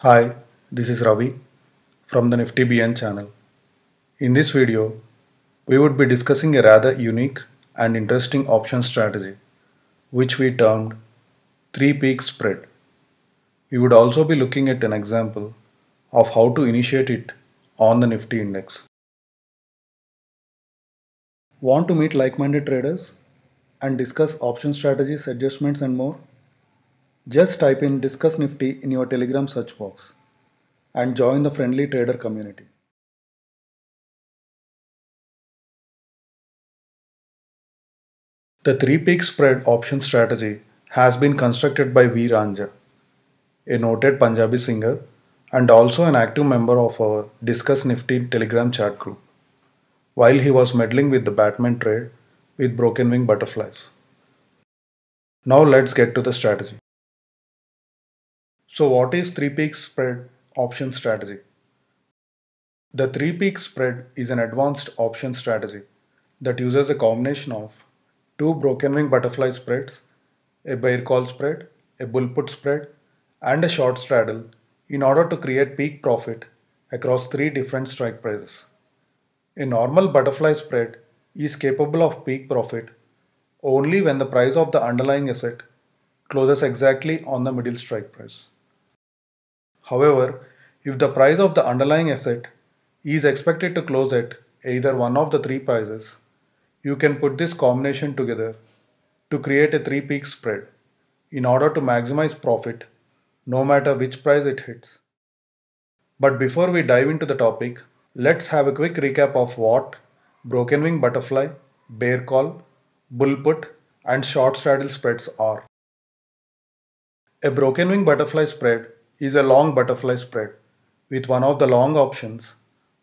Hi, this is Ravi from the NiftyBN channel. In this video, we would be discussing a rather unique and interesting option strategy, which we termed three peak spread. We would also be looking at an example of how to initiate it on the Nifty index. Want to meet like-minded traders and discuss option strategies, adjustments and more? Just type in Discuss Nifty in your Telegram search box and join the friendly trader community. The three peak spread option strategy has been constructed by V. Ranja, a noted Punjabi singer and also an active member of our Discuss Nifty Telegram chat group, while he was meddling with the Batman trade with broken wing butterflies. Now let's get to the strategy. So what is three-peak spread option strategy? The three-peak spread is an advanced option strategy that uses a combination of two broken wing butterfly spreads, a bear call spread, a bull put spread, and a short straddle in order to create peak profit across three different strike prices. A normal butterfly spread is capable of peak profit only when the price of the underlying asset closes exactly on the middle strike price. However, if the price of the underlying asset is expected to close at either one of the three prices, you can put this combination together to create a three peak spread in order to maximize profit no matter which price it hits. But before we dive into the topic, let's have a quick recap of what broken wing butterfly, bear call, bull put, and short straddle spreads are. A broken wing butterfly spread is a long butterfly spread with one of the long options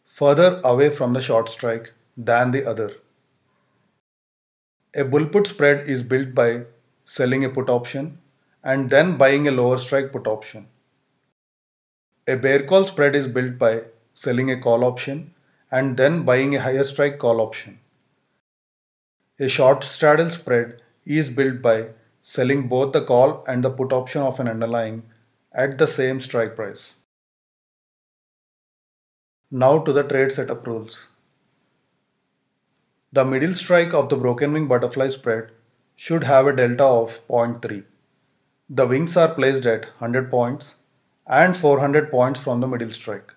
further away from the short strike than the other. A bull put spread is built by selling a put option and then buying a lower strike put option. A bear call spread is built by selling a call option and then buying a higher strike call option. A short straddle spread is built by selling both the call and the put option of an underlying at the same strike price. Now to the trade setup rules. The middle strike of the broken wing butterfly spread should have a delta of 0.3. The wings are placed at 100 points and 400 points from the middle strike.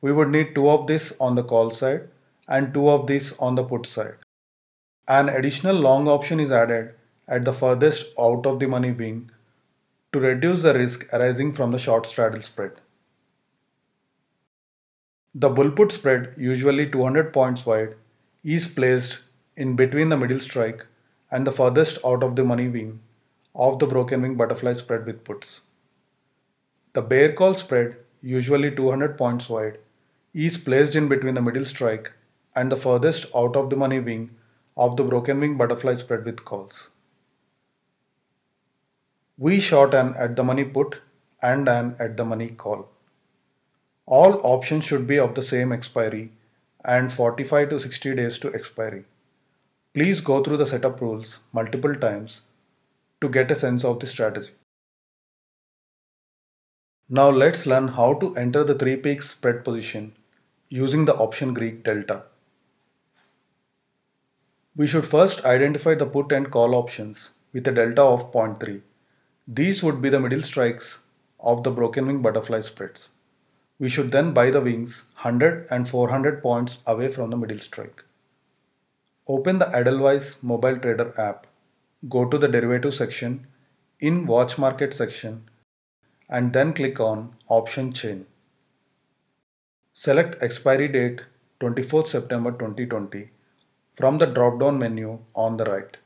We would need two of these on the call side and two of these on the put side. An additional long option is added at the furthest out of the money wing to reduce the risk arising from the short straddle spread. The bull put spread, usually 200 points wide, is placed in between the middle strike and the furthest out of the money wing of the broken wing butterfly spread with puts. The bear call spread, usually 200 points wide, is placed in between the middle strike and the furthest out of the money wing of the broken wing butterfly spread with calls. We short an at the money put and an at the money call. All options should be of the same expiry and 45 to 60 days to expiry. Please go through the setup rules multiple times to get a sense of the strategy. Now let's learn how to enter the 3 peaks spread position using the option Greek delta. We should first identify the put and call options with a delta of 0.3. These would be the middle strikes of the broken wing butterfly spreads. We should then buy the wings 100 and 400 points away from the middle strike. Open the Edelweiss mobile trader app, go to the derivative section, in watch market section and then click on option chain. Select expiry date 24th September 2020 from the drop down menu on the right.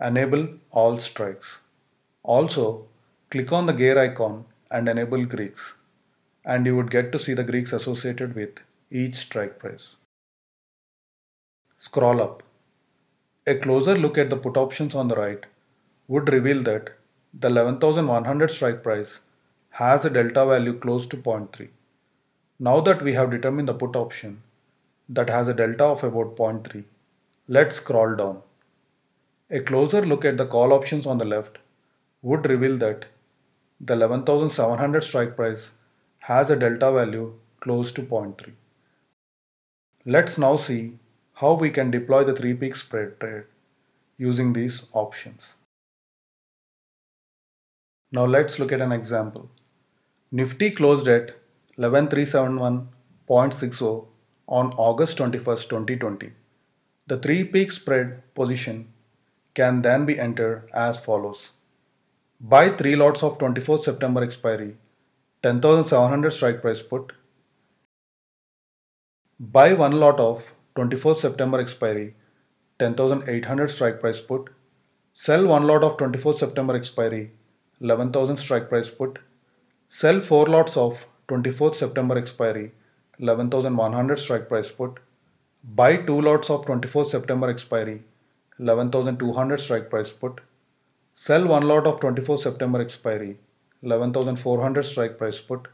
Enable all strikes. Also, click on the gear icon and enable Greeks and you would get to see the Greeks associated with each strike price. Scroll up. A closer look at the put options on the right would reveal that the 11,100 strike price has a delta value close to 0.3. Now that we have determined the put option that has a delta of about 0.3, let's scroll down. A closer look at the call options on the left would reveal that the 11,700 strike price has a delta value close to 0.3. Let's now see how we can deploy the 3 peak spread trade using these options. Now let's look at an example. Nifty closed at 11371.60 on August 21st, 2020. The 3 peak spread position can then be entered as follows. Buy 3 lots of 24th September expiry, 10,700 strike price put. Buy 1 lot of 24th September expiry, 10,800 strike price put. Sell 1 lot of 24th September expiry, 11,000 strike price put. Sell 4 lots of 24th September expiry, 11,100 strike price put. Buy 2 lots of 24th September expiry, 11,200 strike price put. Sell one lot of 24 September expiry, 11,400 strike price put.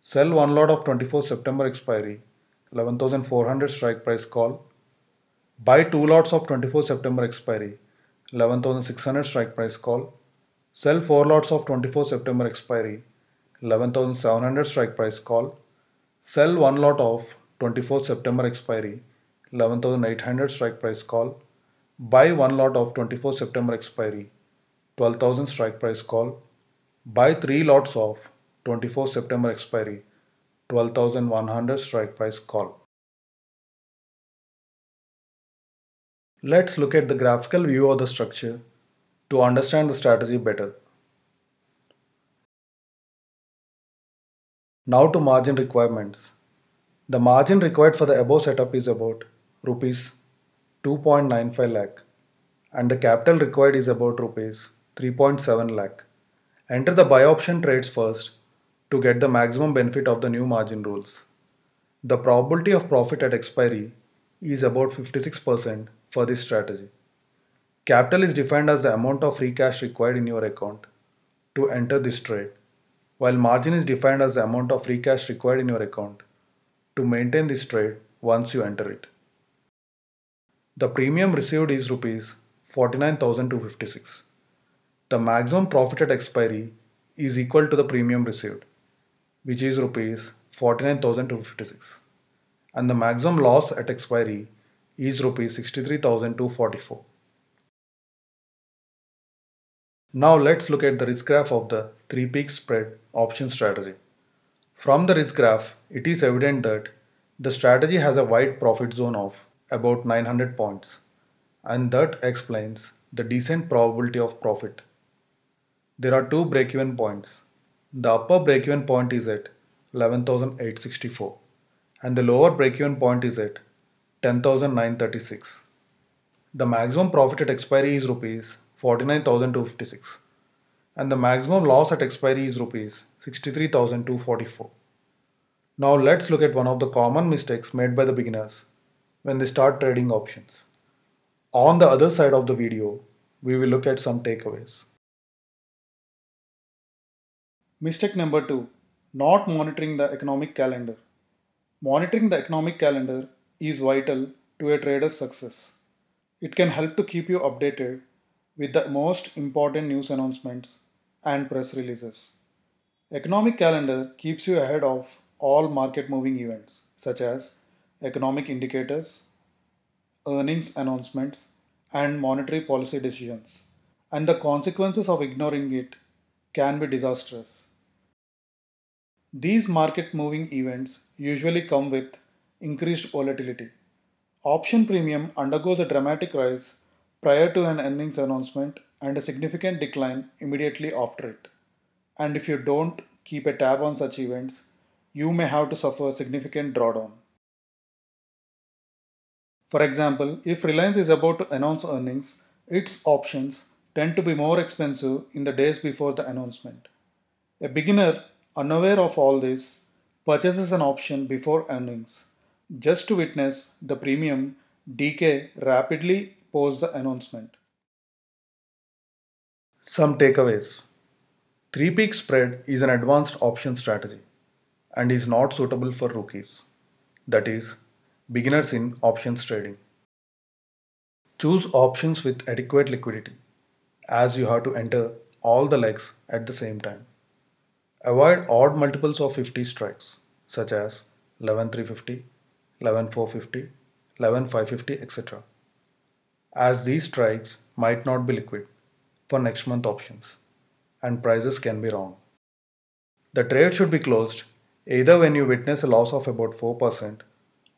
Sell one lot of 24 September expiry, 11,400 strike price call. Buy two lots of 24 September expiry, 11,600 strike price call. Sell four lots of 24 September expiry, 11,700 strike price call. Sell one lot of 24 September expiry, 11,800 strike price call. Buy one lot of 24 September expiry, 12,000 strike price call. Buy 3 lots of 24 September expiry 12,100 strike price call. Let's look at the graphical view of the structure to understand the strategy better. Now to margin requirements. The margin required for the above setup is about rupees 2.95 lakh and the capital required is about rupees 3.7 lakh. Enter the buy option trades first to get the maximum benefit of the new margin rules. The probability of profit at expiry is about 56% for this strategy. Capital is defined as the amount of free cash required in your account to enter this trade, while margin is defined as the amount of free cash required in your account to maintain this trade once you enter it. The premium received is rupees 49,256 the maximum profit at expiry is equal to the premium received, which is rupees 49,256, and the maximum loss at expiry is rupees 63,244. Now let's look at the risk graph of the three peak spread option strategy. From the risk graph, it is evident that the strategy has a wide profit zone of about 900 points and that explains the decent probability of profit there are two break-even points. The upper break-even point is at 11,864 and the lower break-even point is at 10,936. The maximum profit at expiry is rupees 49,256 and the maximum loss at expiry is rupees 63,244. Now let's look at one of the common mistakes made by the beginners when they start trading options. On the other side of the video, we will look at some takeaways. Mistake number two, not monitoring the economic calendar. Monitoring the economic calendar is vital to a trader's success. It can help to keep you updated with the most important news announcements and press releases. Economic calendar keeps you ahead of all market moving events such as economic indicators, earnings announcements, and monetary policy decisions, and the consequences of ignoring it can be disastrous. These market moving events usually come with increased volatility. Option premium undergoes a dramatic rise prior to an earnings announcement and a significant decline immediately after it. And if you don't keep a tab on such events, you may have to suffer significant drawdown. For example, if Reliance is about to announce earnings, its options tend to be more expensive in the days before the announcement. A beginner unaware of all this, purchases an option before earnings, just to witness the premium decay rapidly post the announcement. Some takeaways. Three peak spread is an advanced option strategy and is not suitable for rookies, that is, beginners in options trading. Choose options with adequate liquidity as you have to enter all the legs at the same time. Avoid odd multiples of 50 strikes such as 11350, 11450, 11550 etc. As these strikes might not be liquid for next month options and prices can be wrong. The trade should be closed either when you witness a loss of about 4%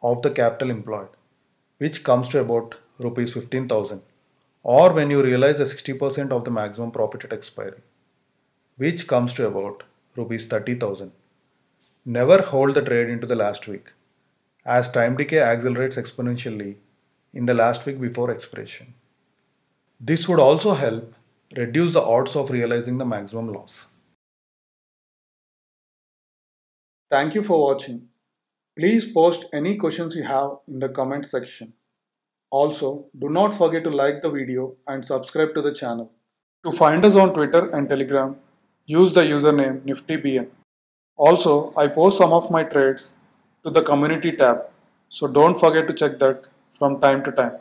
of the capital employed which comes to about rupees 15000 or when you realize the 60% of the maximum profit at expiry which comes to about rupees 30,000. Never hold the trade into the last week as time decay accelerates exponentially in the last week before expiration. This would also help reduce the odds of realizing the maximum loss. Thank you for watching. Please post any questions you have in the comment section. Also, do not forget to like the video and subscribe to the channel. To find us on Twitter and Telegram, use the username niftybn. Also, I post some of my trades to the community tab, so don't forget to check that from time to time.